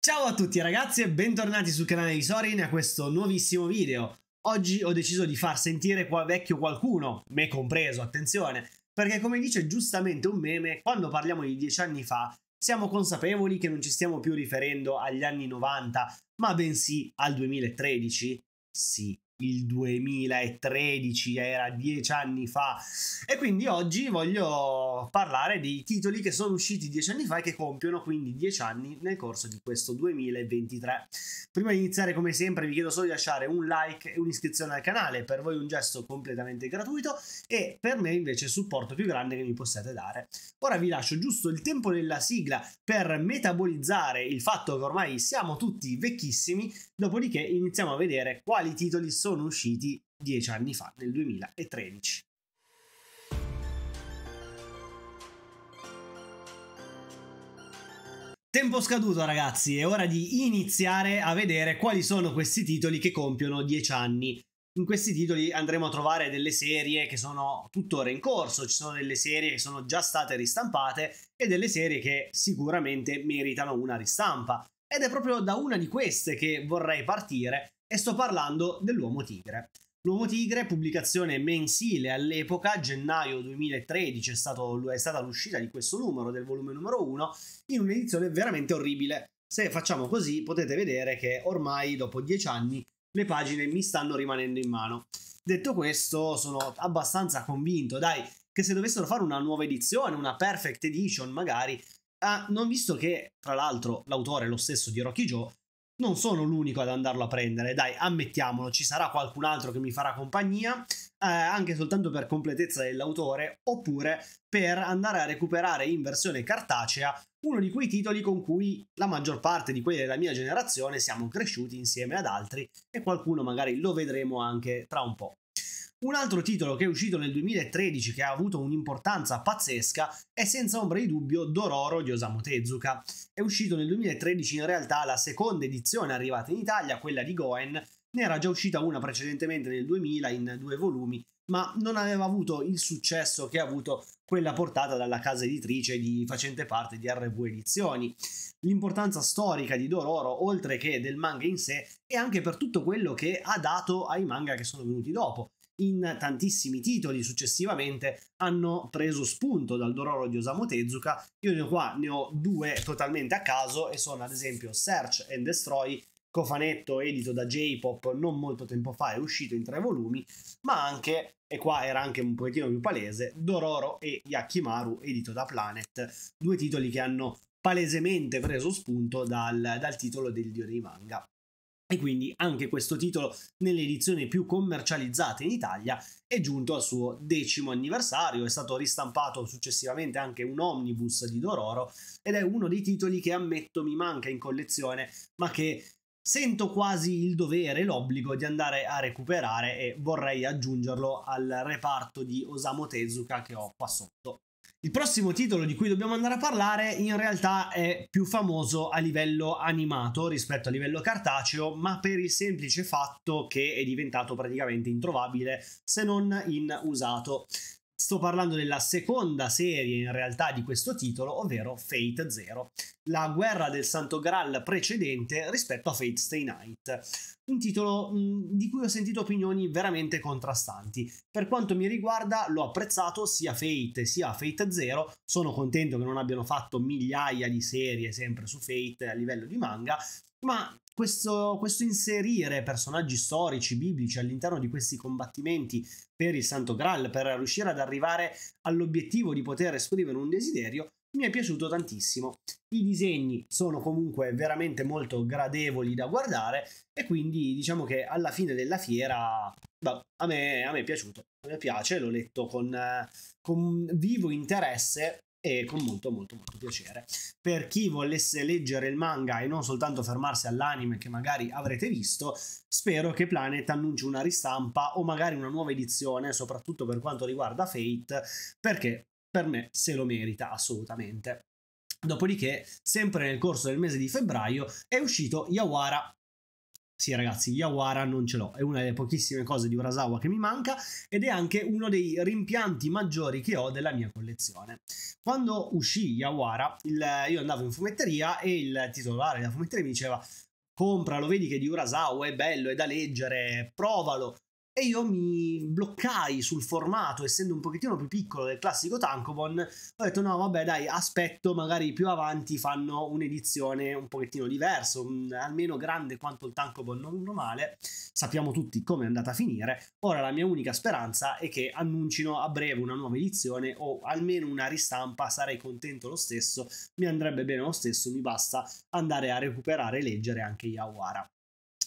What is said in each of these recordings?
Ciao a tutti ragazzi e bentornati sul canale di Sorin a questo nuovissimo video. Oggi ho deciso di far sentire qua vecchio qualcuno, me compreso, attenzione, perché come dice giustamente un meme, quando parliamo di dieci anni fa siamo consapevoli che non ci stiamo più riferendo agli anni 90, ma bensì al 2013? Sì, il 2013 era dieci anni fa e quindi oggi voglio parlare dei titoli che sono usciti dieci anni fa e che compiono quindi dieci anni nel corso di questo 2023 prima di iniziare come sempre vi chiedo solo di lasciare un like e un'iscrizione al canale per voi un gesto completamente gratuito e per me invece il supporto più grande che mi possiate dare ora vi lascio giusto il tempo della sigla per metabolizzare il fatto che ormai siamo tutti vecchissimi dopodiché iniziamo a vedere quali titoli sono sono usciti dieci anni fa, nel 2013. Tempo scaduto ragazzi, è ora di iniziare a vedere quali sono questi titoli che compiono dieci anni. In questi titoli andremo a trovare delle serie che sono tuttora in corso, ci sono delle serie che sono già state ristampate e delle serie che sicuramente meritano una ristampa. Ed è proprio da una di queste che vorrei partire e sto parlando dell'Uomo Tigre. L'Uomo Tigre, pubblicazione mensile all'epoca, gennaio 2013 è, stato, è stata l'uscita di questo numero, del volume numero 1, in un'edizione veramente orribile. Se facciamo così potete vedere che ormai dopo dieci anni le pagine mi stanno rimanendo in mano. Detto questo, sono abbastanza convinto, dai, che se dovessero fare una nuova edizione, una perfect edition magari, ah, non visto che, tra l'altro, l'autore è lo stesso di Rocky Joe, non sono l'unico ad andarlo a prendere, dai, ammettiamolo, ci sarà qualcun altro che mi farà compagnia, eh, anche soltanto per completezza dell'autore, oppure per andare a recuperare in versione cartacea uno di quei titoli con cui la maggior parte di quelli della mia generazione siamo cresciuti insieme ad altri e qualcuno magari lo vedremo anche tra un po'. Un altro titolo che è uscito nel 2013 che ha avuto un'importanza pazzesca è senza ombra di dubbio Dororo di Osamu Tezuka. È uscito nel 2013 in realtà la seconda edizione arrivata in Italia, quella di Goen, ne era già uscita una precedentemente nel 2000 in due volumi, ma non aveva avuto il successo che ha avuto quella portata dalla casa editrice di, facente parte di RV Edizioni. L'importanza storica di Dororo, oltre che del manga in sé, è anche per tutto quello che ha dato ai manga che sono venuti dopo in tantissimi titoli successivamente hanno preso spunto dal Dororo di Osamu Tezuka. Io ne ho qua ne ho due totalmente a caso e sono ad esempio Search and Destroy, cofanetto edito da J-Pop non molto tempo fa, è uscito in tre volumi, ma anche, e qua era anche un pochettino più palese, Dororo e Yakimaru edito da Planet, due titoli che hanno palesemente preso spunto dal, dal titolo del dio dei manga. E quindi anche questo titolo, nelle edizioni più commercializzate in Italia, è giunto al suo decimo anniversario. È stato ristampato successivamente anche un omnibus di Dororo ed è uno dei titoli che ammetto mi manca in collezione, ma che sento quasi il dovere, l'obbligo di andare a recuperare e vorrei aggiungerlo al reparto di Osamu Tezuka che ho qua sotto. Il prossimo titolo di cui dobbiamo andare a parlare in realtà è più famoso a livello animato rispetto a livello cartaceo, ma per il semplice fatto che è diventato praticamente introvabile se non in usato. Sto parlando della seconda serie in realtà di questo titolo, ovvero Fate Zero, la guerra del Santo Graal precedente rispetto a Fate Stay Night. Un titolo mh, mm, di cui ho sentito opinioni veramente contrastanti. Per quanto mi riguarda, l'ho apprezzato sia Fate sia Fate Zero. Sono contento che non abbiano fatto migliaia di serie sempre su Fate a livello di manga, ma questo, questo, inserire personaggi storici, biblici all'interno di questi combattimenti per il Santo Graal, per riuscire ad arrivare all'obiettivo di poter esprimere un desiderio, mi è piaciuto tantissimo. I disegni sono comunque veramente molto gradevoli da guardare e quindi diciamo che alla fine della fiera bah, a, me, a, me, è piaciuto, a piace, l'ho letto con, eh, con vivo interesse e con molto molto molto piacere. Per chi volesse leggere il manga e non soltanto fermarsi all'anime che magari avrete visto, spero che Planet annunci una ristampa o magari una nuova edizione, soprattutto per quanto riguarda Fate, perché per me se lo merita assolutamente. Dopodiché, sempre nel corso del mese di febbraio, è uscito Yawara sì, ragazzi, Yawara non ce l'ho, è una delle pochissime cose di Urasawa che mi manca ed è anche uno dei rimpianti maggiori che ho della mia collezione. Quando uscì Yawara, il, io andavo in fumetteria e il titolare della fumetteria mi diceva compralo, vedi che di Urasawa è bello, è da leggere, provalo e io mi bloccai sul formato, essendo un pochettino più piccolo del classico Tankobon, ho detto no vabbè dai aspetto, magari più avanti fanno un'edizione un pochettino diversa, almeno grande quanto il Tankobon normale, sappiamo tutti come è andata a finire, ora la mia unica speranza è che annuncino a breve una nuova edizione o almeno una ristampa, sarei contento lo stesso, mi andrebbe bene lo stesso, mi basta andare a recuperare e leggere anche Yawara.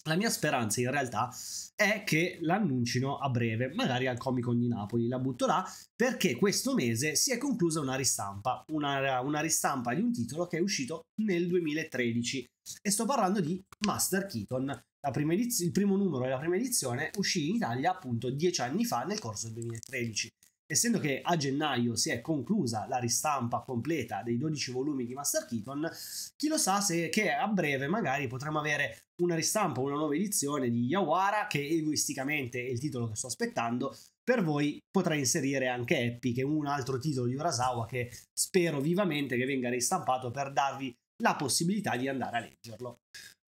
La mia speranza in realtà è che l'annuncino a breve, magari al Comic Con di Napoli, la butto là, perché questo mese si è conclusa una ristampa, una, una ristampa di un titolo che è uscito nel 2013 e sto parlando di Master Keaton. Ediz- il primo numero e la prima edizione uscì in Italia appunto dieci anni fa nel corso del 2013 essendo che a gennaio si è conclusa la ristampa completa dei 12 volumi di Master Keaton, chi lo sa se che a breve magari potremo avere una ristampa, una nuova edizione di Yawara che egoisticamente è il titolo che sto aspettando, per voi potrei inserire anche Happy che è un altro titolo di Urasawa che spero vivamente che venga ristampato per darvi la possibilità di andare a leggerlo.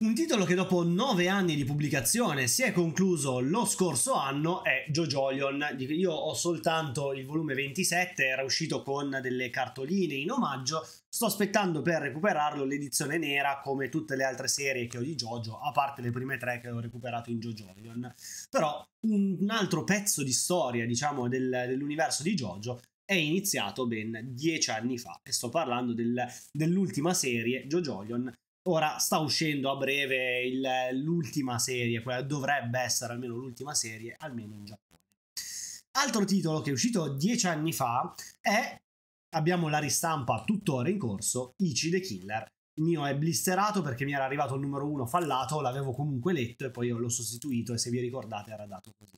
Un titolo che dopo nove anni di pubblicazione si è concluso lo scorso anno è Jojolion. Io ho soltanto il volume 27, era uscito con delle cartoline in omaggio. Sto aspettando per recuperarlo l'edizione nera come tutte le altre serie che ho di Jojo, a parte le prime tre che ho recuperato in Jojolion. Però un altro pezzo di storia, diciamo, del, dell'universo di Jojo è iniziato ben dieci anni fa e sto parlando del, dell'ultima serie Jojolion Ora sta uscendo a breve il, l'ultima serie, quella dovrebbe essere almeno l'ultima serie, almeno in Giappone. Altro titolo che è uscito dieci anni fa è, abbiamo la ristampa tuttora in corso, Ichi the Killer. Il mio è blisterato perché mi era arrivato il numero uno fallato, l'avevo comunque letto e poi l'ho sostituito e se vi ricordate era dato così.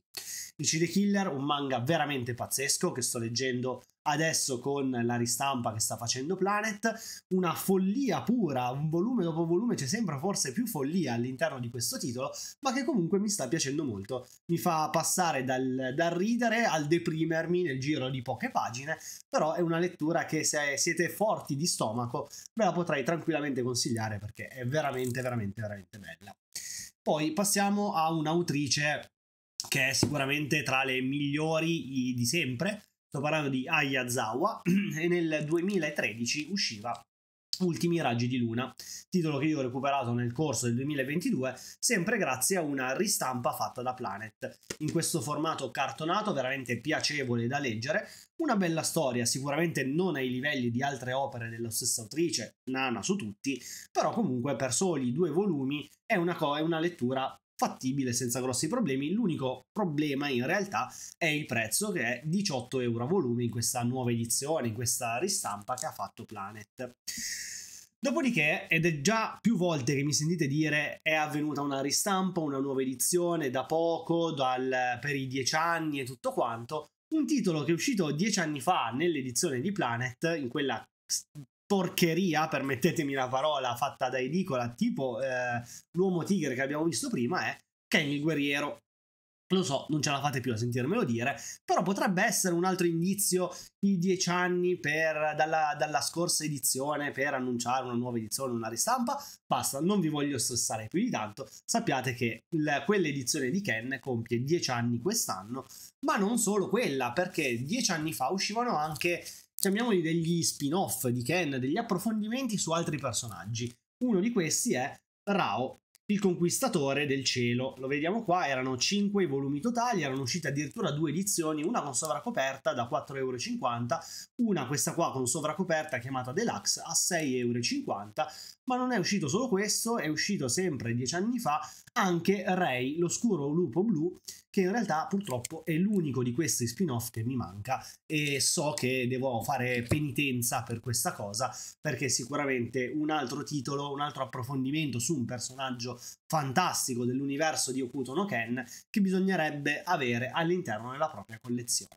Suicide Killer, un manga veramente pazzesco che sto leggendo adesso con la ristampa che sta facendo Planet, una follia pura, un volume dopo volume c'è cioè sempre forse più follia all'interno di questo titolo, ma che comunque mi sta piacendo molto. Mi fa passare dal, dal ridere al deprimermi nel giro di poche pagine, però è una lettura che se siete forti di stomaco ve la potrei tranquillamente consigliare perché è veramente veramente veramente bella. Poi passiamo a un'autrice che è sicuramente tra le migliori di sempre. Sto parlando di Ayazawa e nel 2013 usciva Ultimi raggi di luna, titolo che io ho recuperato nel corso del 2022, sempre grazie a una ristampa fatta da Planet. In questo formato cartonato, veramente piacevole da leggere, una bella storia, sicuramente non ai livelli di altre opere della stessa autrice, Nana su tutti, però comunque per soli due volumi è una, co- è una lettura fattibile senza grossi problemi. L'unico problema in realtà è il prezzo che è 18 euro a volume in questa nuova edizione, in questa ristampa che ha fatto Planet. Dopodiché, ed è già più volte che mi sentite dire è avvenuta una ristampa, una nuova edizione da poco, dal, per i dieci anni e tutto quanto, un titolo che è uscito dieci anni fa nell'edizione di Planet, in quella porcheria, permettetemi la parola, fatta da Edicola, tipo eh, l'uomo tigre che abbiamo visto prima è Kang il guerriero. Lo so, non ce la fate più a sentirmelo dire, però potrebbe essere un altro indizio di dieci anni per, dalla, dalla, scorsa edizione per annunciare una nuova edizione, una ristampa. Basta, non vi voglio stressare più di tanto. Sappiate che la, quell'edizione di Ken compie dieci anni quest'anno, ma non solo quella, perché dieci anni fa uscivano anche chiamiamoli degli spin-off di Ken, degli approfondimenti su altri personaggi. Uno di questi è Rao, il Conquistatore del Cielo. Lo vediamo qua, erano 5 volumi totali, erano uscite addirittura due edizioni, una con sovracoperta da 4,50 euro, una questa qua con sovracoperta chiamata Deluxe a 6,50 euro, ma non è uscito solo questo, è uscito sempre dieci anni fa anche Ray, l'oscuro lupo blu, che in realtà purtroppo è l'unico di questi spin-off che mi manca e so che devo fare penitenza per questa cosa, perché sicuramente un altro titolo, un altro approfondimento su un personaggio fantastico dell'universo di Okuto no Ken che bisognerebbe avere all'interno della propria collezione.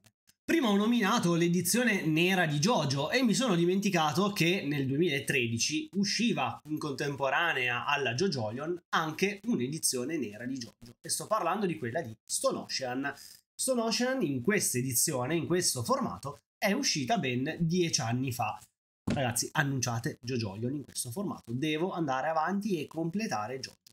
Prima ho nominato l'edizione nera di JoJo e mi sono dimenticato che nel 2013 usciva in contemporanea alla JoJolion anche un'edizione nera di JoJo e sto parlando di quella di Stone Ocean. Stone Ocean in questa edizione, in questo formato, è uscita ben dieci anni fa. Ragazzi, annunciate JoJolion in questo formato. Devo andare avanti e completare JoJo.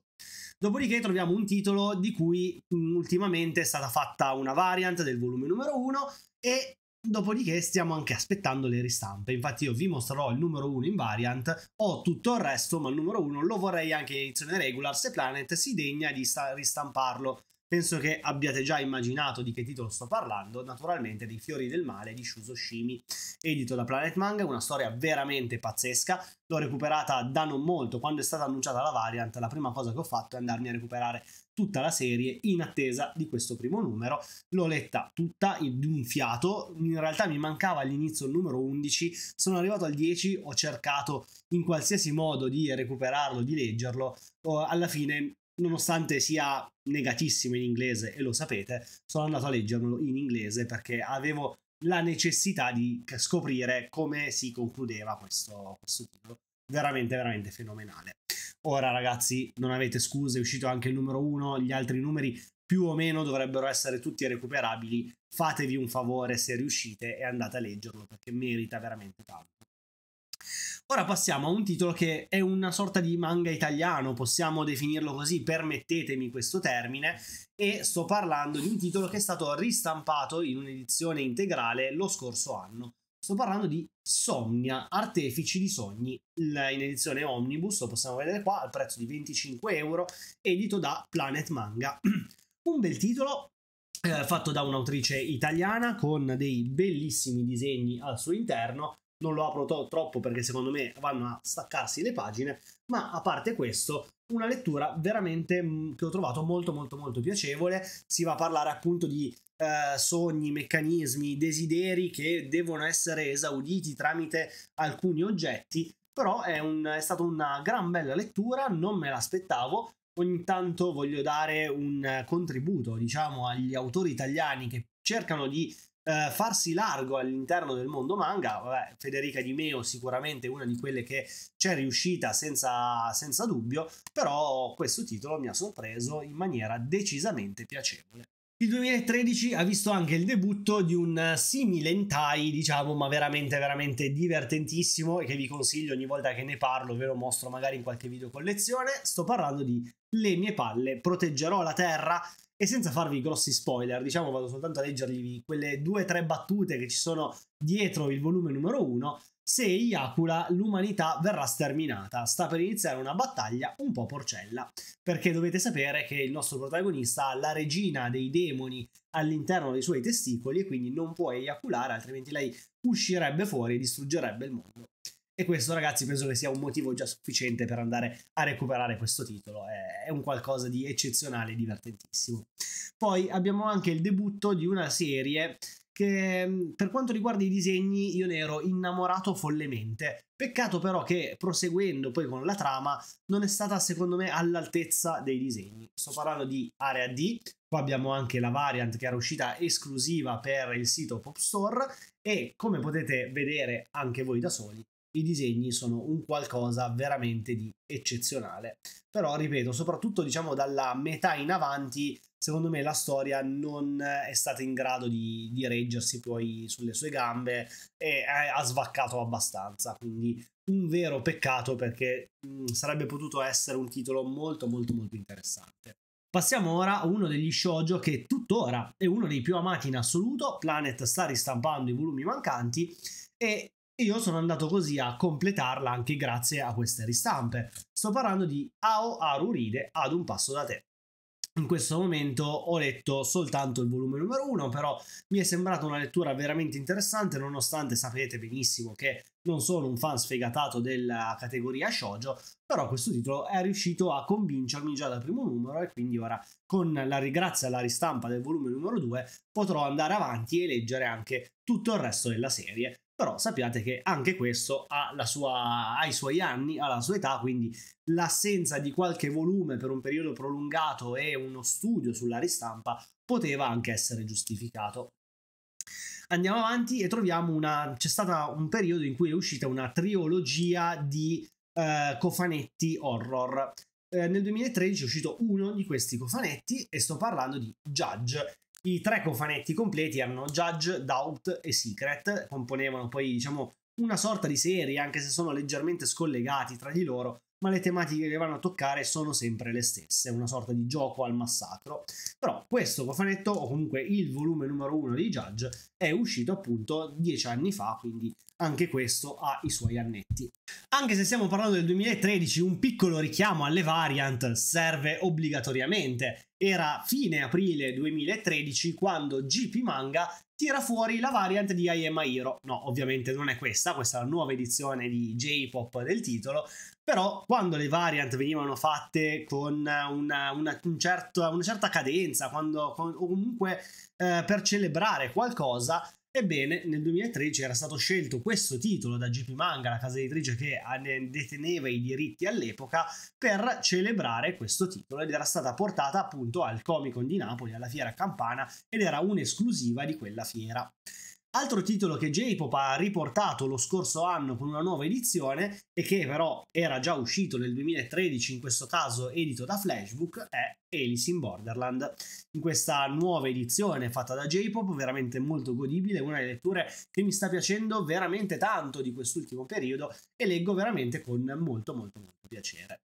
Dopodiché troviamo un titolo di cui mm, ultimamente è stata fatta una variant del volume numero 1 e dopodiché stiamo anche aspettando le ristampe. Infatti io vi mostrerò il numero 1 in variant, ho tutto il resto ma il numero 1 lo vorrei anche in edizione regular se Planet si degna di ristamparlo Penso che abbiate già immaginato di che titolo sto parlando, naturalmente dei Fiori del Male di Shuzo Shimi, edito da Planet Manga, una storia veramente pazzesca. L'ho recuperata da non molto, quando è stata annunciata la variant, la prima cosa che ho fatto è andarmi a recuperare tutta la serie in attesa di questo primo numero. L'ho letta tutta di un fiato, in realtà mi mancava all'inizio il numero 11, sono arrivato al 10, ho cercato in qualsiasi modo di recuperarlo, di leggerlo, alla fine nonostante sia negatissimo in inglese e lo sapete, sono andato a leggermelo in inglese perché avevo la necessità di scoprire come si concludeva questo, questo titolo. Veramente, veramente fenomenale. Ora, ragazzi, non avete scuse, è uscito anche il numero uno, gli altri numeri più o meno dovrebbero essere tutti recuperabili. Fatevi un favore se riuscite e andate a leggerlo perché merita veramente tanto. Ora passiamo a un titolo che è una sorta di manga italiano, possiamo definirlo così, permettetemi questo termine, e sto parlando di un titolo che è stato ristampato in un'edizione integrale lo scorso anno. Sto parlando di Somnia, Artefici di Sogni, in edizione Omnibus, lo possiamo vedere qua, al prezzo di 25 euro, edito da Planet Manga. un bel titolo, eh, fatto da un'autrice italiana, con dei bellissimi disegni al suo interno, non lo apro to- troppo perché secondo me vanno a staccarsi le pagine, ma a parte questo, una lettura veramente mm, che ho trovato molto molto molto piacevole, si va a parlare appunto di eh, sogni, meccanismi, desideri che devono essere esauditi tramite alcuni oggetti, però è, un, è stata una gran bella lettura, non me l'aspettavo, ogni tanto voglio dare un contributo, diciamo, agli autori italiani che cercano di eh, farsi largo all'interno del mondo manga, vabbè, Federica Di Meo sicuramente una di quelle che c'è riuscita senza, senza dubbio, però questo titolo mi ha sorpreso in maniera decisamente piacevole. Il 2013 ha visto anche il debutto di un simile hentai, diciamo, ma veramente veramente divertentissimo e che vi consiglio ogni volta che ne parlo, ve lo mostro magari in qualche video collezione. Sto parlando di Le mie palle proteggerò la terra, e senza farvi grossi spoiler, diciamo vado soltanto a leggervi quelle due o tre battute che ci sono dietro il volume numero uno. Se Iacula, l'umanità verrà sterminata. Sta per iniziare una battaglia un po' porcella. Perché dovete sapere che il nostro protagonista ha la regina dei demoni all'interno dei suoi testicoli e quindi non può eiaculare, altrimenti lei uscirebbe fuori e distruggerebbe il mondo. E questo, ragazzi, penso che sia un motivo già sufficiente per andare a recuperare questo titolo. È, un qualcosa di eccezionale e divertentissimo. Poi abbiamo anche il debutto di una serie che, mm, per quanto riguarda i disegni, io ne ero innamorato follemente. Peccato però che, proseguendo poi con la trama, non è stata, secondo me, all'altezza dei disegni. Sto parlando di Area D, Qua abbiamo anche la variant che era uscita esclusiva per il sito Pop Store e come potete vedere anche voi da soli i disegni sono un qualcosa veramente di eccezionale. Però, ripeto, soprattutto diciamo dalla metà in avanti, secondo me la storia non è stata in grado di, di reggersi poi sulle sue gambe e ha svaccato abbastanza. Quindi un vero peccato perché mh, sarebbe potuto essere un titolo molto molto molto interessante. Passiamo ora a uno degli shoujo che tuttora è uno dei più amati in assoluto, Planet sta ristampando i volumi mancanti e e io sono andato così a completarla anche grazie a queste ristampe. Sto parlando di Ao Aruride ad un passo da te. In questo momento ho letto soltanto il volume numero 1, però mi è sembrata una lettura veramente interessante, nonostante sapete benissimo che non sono un fan sfegatato della categoria shoujo, però questo titolo è riuscito a convincermi già dal primo numero e quindi ora con la ringrazia alla ristampa del volume numero 2 potrò andare avanti e leggere anche tutto il resto della serie però sappiate che anche questo ha, sua, ha, i suoi anni, ha la sua età, quindi l'assenza di qualche volume per un periodo prolungato e uno studio sulla ristampa poteva anche essere giustificato. Andiamo avanti e troviamo una... c'è stato un periodo in cui è uscita una trilogia di eh, cofanetti horror. Eh, nel 2013 è uscito uno di questi cofanetti e sto parlando di Judge i tre cofanetti completi erano Judge, Doubt e Secret, componevano poi diciamo una sorta di serie, anche se sono leggermente scollegati tra di loro, ma le tematiche che vanno a toccare sono sempre le stesse, una sorta di gioco al massacro. Però questo cofanetto, o comunque il volume numero uno di Judge, è uscito appunto dieci anni fa, quindi anche questo ha i suoi annetti. Anche se stiamo parlando del 2013, un piccolo richiamo alle variant serve obbligatoriamente. Era fine aprile 2013 quando GP Manga tira fuori la variant di I Am Hero. No, ovviamente non è questa, questa è la nuova edizione di J-Pop del titolo, però quando le variant venivano fatte con una, una, un certo, una certa cadenza, quando, o comunque eh, per celebrare qualcosa, Ebbene, nel 2013 era stato scelto questo titolo da GP Manga, la casa editrice che eh, deteneva i diritti all'epoca, per celebrare questo titolo ed era stata portata appunto al Comic Con di Napoli, alla Fiera Campana, ed era un'esclusiva di quella fiera. Altro titolo che J-Pop ha riportato lo scorso anno con una nuova edizione e che però era già uscito nel 2013, in questo caso edito da Flashbook, è Alice in Borderland. In questa nuova edizione fatta da J-Pop, veramente molto godibile, una delle letture che mi sta piacendo veramente tanto di quest'ultimo periodo e leggo veramente con molto molto molto piacere.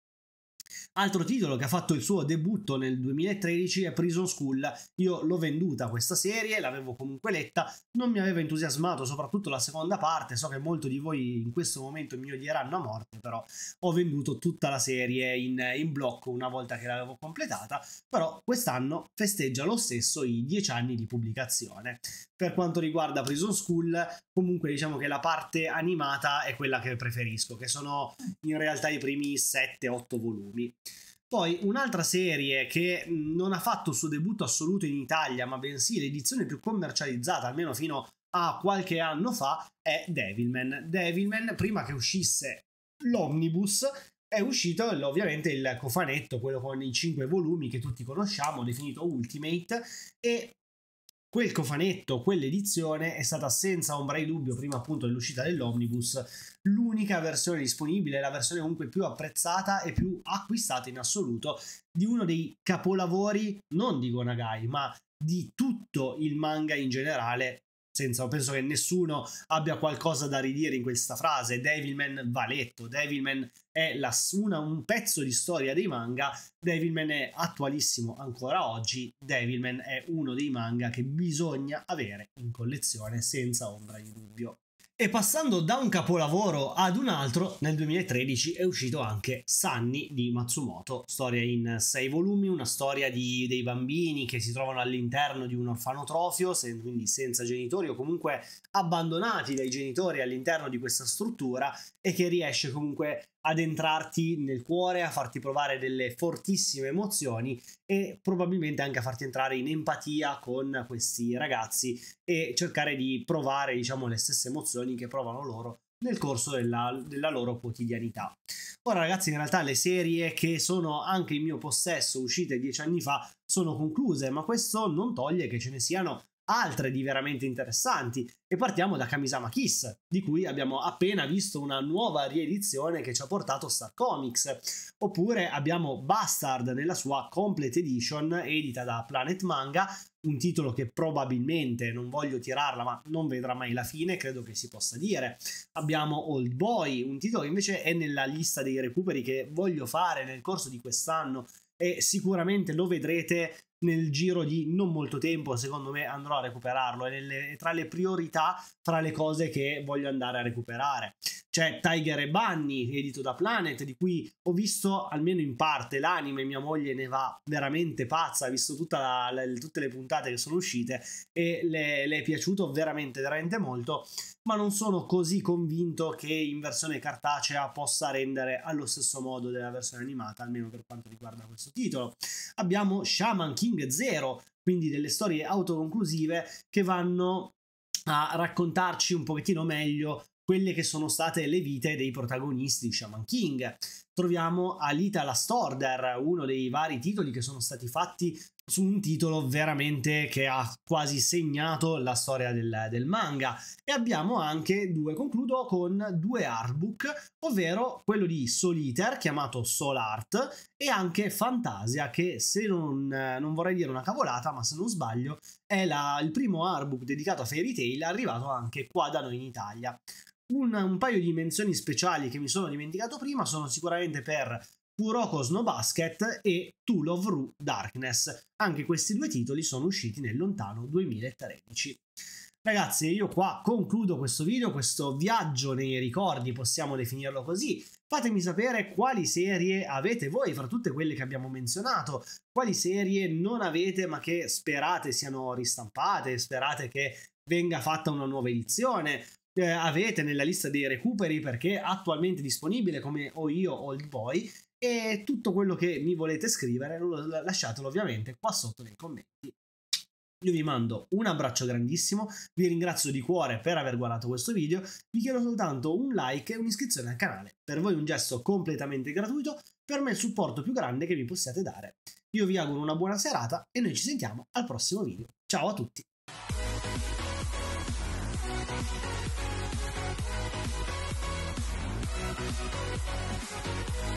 Altro titolo che ha fatto il suo debutto nel 2013 è Prison School. Io l'ho venduta questa serie, l'avevo comunque letta, non mi aveva entusiasmato, soprattutto la seconda parte. So che molti di voi in questo momento mi odieranno a morte, però ho venduto tutta la serie in, in blocco una volta che l'avevo completata. Però quest'anno festeggia lo stesso i dieci anni di pubblicazione. Per quanto riguarda Prison School, comunque diciamo che la parte animata è quella che preferisco, che sono in realtà i primi 7-8 volumi giorni. Poi un'altra serie che non ha fatto il suo debutto assoluto in Italia, ma bensì l'edizione più commercializzata, almeno fino a qualche anno fa, è Devilman. Devilman, prima che uscisse l'omnibus, è uscito ovviamente il cofanetto, quello con i cinque volumi che tutti conosciamo, definito Ultimate, e quel cofanetto, quell'edizione è stata senza ombra di dubbio, prima appunto dell'uscita dell'omnibus, l'unica versione disponibile, la versione comunque più apprezzata e più acquistata in assoluto di uno dei capolavori, non di Gonagai, ma di tutto il manga in generale senza, penso che nessuno abbia qualcosa da ridire in questa frase. Devilman va letto, Devilman è la, una, un pezzo di storia dei manga, Devilman è attualissimo ancora oggi, Devilman è uno dei manga che bisogna avere in collezione senza ombra di dubbio. E passando da un capolavoro ad un altro, nel 2013 è uscito anche Sunny di Matsumoto, storia in sei volumi, una storia di, dei bambini che si trovano all'interno di un orfanotrofio, se, quindi senza genitori o comunque abbandonati dai genitori all'interno di questa struttura e che riesce comunque ad entrarti nel cuore, a farti provare delle fortissime emozioni e probabilmente anche a farti entrare in empatia con questi ragazzi e cercare di provare diciamo le stesse emozioni che provano loro nel corso della, della, loro quotidianità. Ora ragazzi in realtà le serie che sono anche in mio possesso uscite dieci anni fa sono concluse ma questo non toglie che ce ne siano altre di veramente interessanti e partiamo da Kamisama Kiss, di cui abbiamo appena visto una nuova riedizione che ci ha portato Star Comics, oppure abbiamo Bastard nella sua Complete Edition edita da Planet Manga, un titolo che probabilmente non voglio tirarla, ma non vedrà mai la fine, credo che si possa dire. Abbiamo Old Boy, un titolo che invece è nella lista dei recuperi che voglio fare nel corso di quest'anno e sicuramente lo vedrete nel giro di non molto tempo, secondo me andrò a recuperarlo, è nelle, tra le priorità, tra le cose che voglio andare a recuperare c'è Tiger e Bunny, edito da Planet, di cui ho visto almeno in parte l'anime, mia moglie ne va veramente pazza, ha visto la, la, tutte le puntate che sono uscite e le, le, è piaciuto veramente, veramente molto, ma non sono così convinto che in versione cartacea possa rendere allo stesso modo della versione animata, almeno per quanto riguarda questo titolo. Abbiamo Shaman King Zero, quindi delle storie autoconclusive che vanno a raccontarci un pochettino meglio quelle che sono state le vite dei protagonisti di Shaman King. Troviamo Alita la Storder, uno dei vari titoli che sono stati fatti su un titolo veramente che ha quasi segnato la storia del, del manga. E abbiamo anche due, concludo con due artbook, ovvero quello di Soliter chiamato Soul Art e anche Fantasia che se non, non vorrei dire una cavolata ma se non sbaglio è la, il primo artbook dedicato a Fairy Tail arrivato anche qua da noi in Italia. Un, un, paio di menzioni speciali che mi sono dimenticato prima sono sicuramente per Kuroko Snow Basket e Tool of Rue Darkness. Anche questi due titoli sono usciti nel lontano 2013. Ragazzi, io qua concludo questo video, questo viaggio nei ricordi, possiamo definirlo così. Fatemi sapere quali serie avete voi fra tutte quelle che abbiamo menzionato, quali serie non avete ma che sperate siano ristampate, sperate che venga fatta una nuova edizione, eh, avete nella lista dei recuperi perché attualmente disponibile come ho io Old Boy e tutto quello che mi volete scrivere lasciatelo ovviamente qua sotto nei commenti. Io vi mando un abbraccio grandissimo, vi ringrazio di cuore per aver guardato questo video, vi chiedo soltanto un like e un'iscrizione al canale. Per voi un gesto completamente gratuito, per me il supporto più grande che mi possiate dare. Io vi auguro una buona serata e noi ci sentiamo al prossimo video. Ciao a tutti!